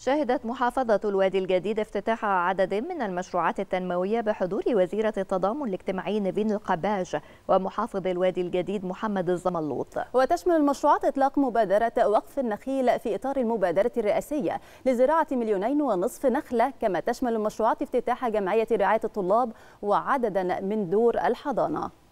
شهدت محافظة الوادي الجديد افتتاح عدد من المشروعات التنموية بحضور وزيرة التضامن الاجتماعي نبيل القباج ومحافظ الوادي الجديد محمد الزملوط وتشمل المشروعات إطلاق مبادرة وقف النخيل في إطار المبادرة الرئاسية لزراعة مليونين ونصف نخلة كما تشمل المشروعات افتتاح جمعية رعاية الطلاب وعددا من دور الحضانة